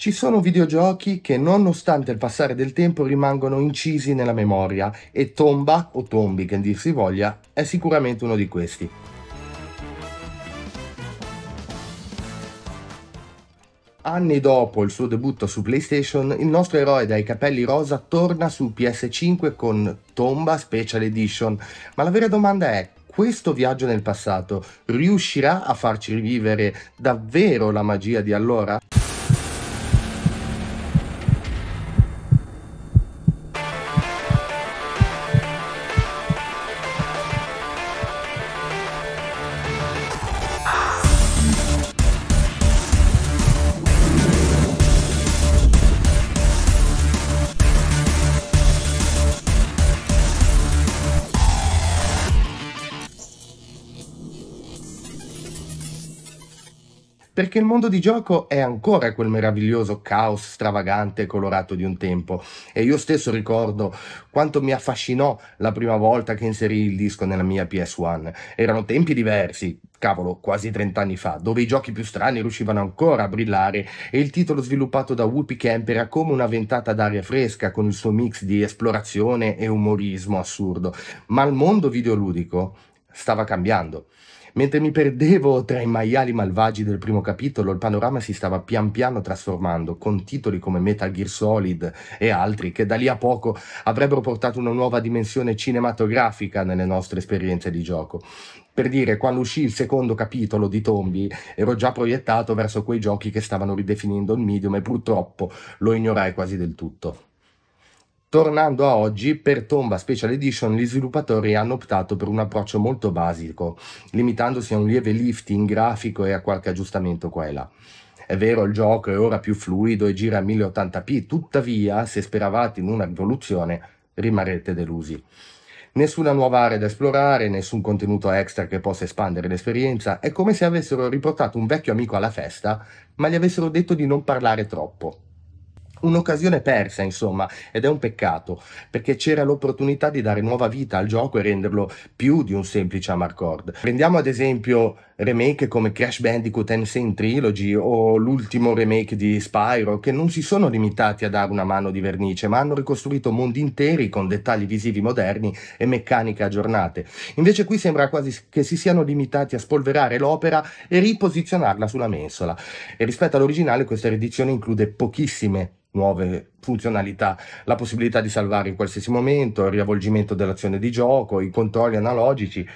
Ci sono videogiochi che nonostante il passare del tempo rimangono incisi nella memoria e Tomba o Tombi che dir si voglia è sicuramente uno di questi. Anni dopo il suo debutto su PlayStation, il nostro eroe dai capelli rosa torna su PS5 con Tomba Special Edition, ma la vera domanda è questo viaggio nel passato riuscirà a farci rivivere davvero la magia di allora? perché il mondo di gioco è ancora quel meraviglioso caos stravagante e colorato di un tempo e io stesso ricordo quanto mi affascinò la prima volta che inserì il disco nella mia PS1. Erano tempi diversi, cavolo, quasi 30 anni fa, dove i giochi più strani riuscivano ancora a brillare e il titolo sviluppato da Whoopi Camp era come una ventata d'aria fresca con il suo mix di esplorazione e umorismo assurdo. Ma il mondo videoludico stava cambiando. Mentre mi perdevo tra i maiali malvagi del primo capitolo, il panorama si stava pian piano trasformando, con titoli come Metal Gear Solid e altri che da lì a poco avrebbero portato una nuova dimensione cinematografica nelle nostre esperienze di gioco. Per dire, quando uscì il secondo capitolo di Tombi, ero già proiettato verso quei giochi che stavano ridefinendo il medium e purtroppo lo ignorai quasi del tutto. Tornando a oggi, per Tomba Special Edition gli sviluppatori hanno optato per un approccio molto basico, limitandosi a un lieve lifting grafico e a qualche aggiustamento qua e là. È vero, il gioco è ora più fluido e gira a 1080p, tuttavia, se speravate in una rivoluzione, rimarrete delusi. Nessuna nuova area da esplorare, nessun contenuto extra che possa espandere l'esperienza, è come se avessero riportato un vecchio amico alla festa, ma gli avessero detto di non parlare troppo un'occasione persa, insomma, ed è un peccato, perché c'era l'opportunità di dare nuova vita al gioco e renderlo più di un semplice Amarcord. Prendiamo ad esempio remake come Crash Bandicoot Insane Trilogy o l'ultimo remake di Spyro, che non si sono limitati a dare una mano di vernice, ma hanno ricostruito mondi interi con dettagli visivi moderni e meccaniche aggiornate. Invece qui sembra quasi che si siano limitati a spolverare l'opera e riposizionarla sulla mensola. E rispetto all'originale questa riedizione include pochissime nuove funzionalità, la possibilità di salvare in qualsiasi momento, il riavvolgimento dell'azione di gioco, i controlli analogici.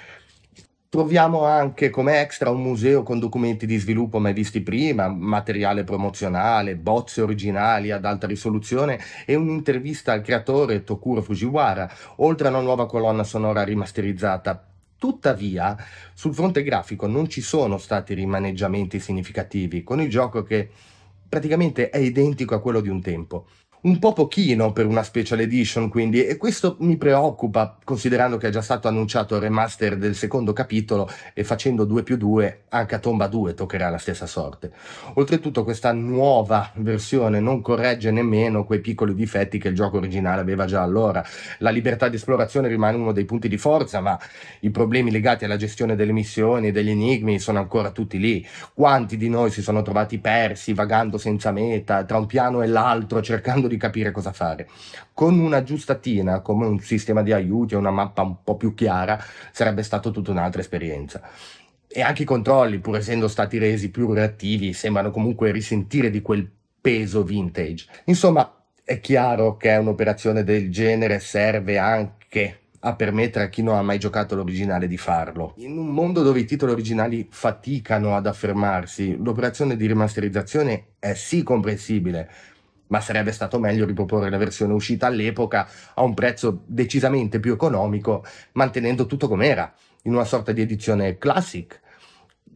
Troviamo anche come extra un museo con documenti di sviluppo mai visti prima, materiale promozionale, bozze originali ad alta risoluzione e un'intervista al creatore Tokuro Fujiwara, oltre a una nuova colonna sonora rimasterizzata Tuttavia, sul fronte grafico non ci sono stati rimaneggiamenti significativi, con il gioco che praticamente è identico a quello di un tempo un po' pochino per una special edition, quindi, e questo mi preoccupa, considerando che è già stato annunciato il remaster del secondo capitolo e facendo 2 più 2, anche a Tomba 2 toccherà la stessa sorte. Oltretutto questa nuova versione non corregge nemmeno quei piccoli difetti che il gioco originale aveva già allora. La libertà di esplorazione rimane uno dei punti di forza, ma i problemi legati alla gestione delle missioni e degli enigmi sono ancora tutti lì. Quanti di noi si sono trovati persi, vagando senza meta, tra un piano e l'altro, cercando di di capire cosa fare. Con una giustatina, come un sistema di aiuti e una mappa un po' più chiara, sarebbe stata tutta un'altra esperienza. E anche i controlli, pur essendo stati resi più reattivi, sembrano comunque risentire di quel peso vintage. Insomma, è chiaro che un'operazione del genere serve anche a permettere a chi non ha mai giocato l'originale di farlo. In un mondo dove i titoli originali faticano ad affermarsi, l'operazione di rimasterizzazione è sì comprensibile, ma sarebbe stato meglio riproporre la versione uscita all'epoca a un prezzo decisamente più economico, mantenendo tutto com'era, in una sorta di edizione classic.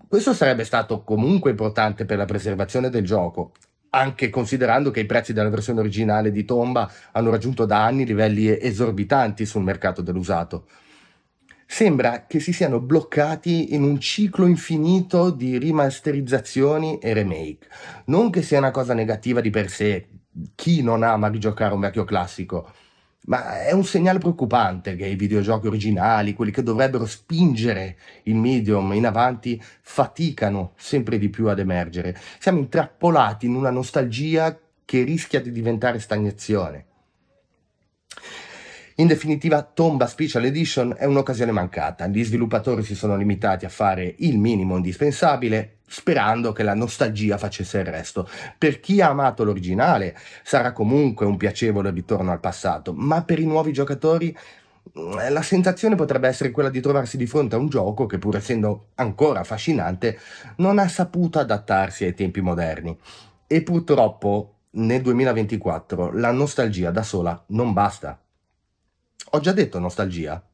Questo sarebbe stato comunque importante per la preservazione del gioco, anche considerando che i prezzi della versione originale di Tomba hanno raggiunto da anni livelli esorbitanti sul mercato dell'usato. Sembra che si siano bloccati in un ciclo infinito di remasterizzazioni e remake. Non che sia una cosa negativa di per sé, chi non ama rigiocare un vecchio classico? Ma è un segnale preoccupante che i videogiochi originali, quelli che dovrebbero spingere il medium in avanti, faticano sempre di più ad emergere. Siamo intrappolati in una nostalgia che rischia di diventare stagnazione. In definitiva, Tomba Special Edition è un'occasione mancata. Gli sviluppatori si sono limitati a fare il minimo indispensabile sperando che la nostalgia facesse il resto. Per chi ha amato l'originale sarà comunque un piacevole ritorno al passato, ma per i nuovi giocatori eh, la sensazione potrebbe essere quella di trovarsi di fronte a un gioco che pur essendo ancora affascinante non ha saputo adattarsi ai tempi moderni. E purtroppo nel 2024 la nostalgia da sola non basta. Ho già detto nostalgia?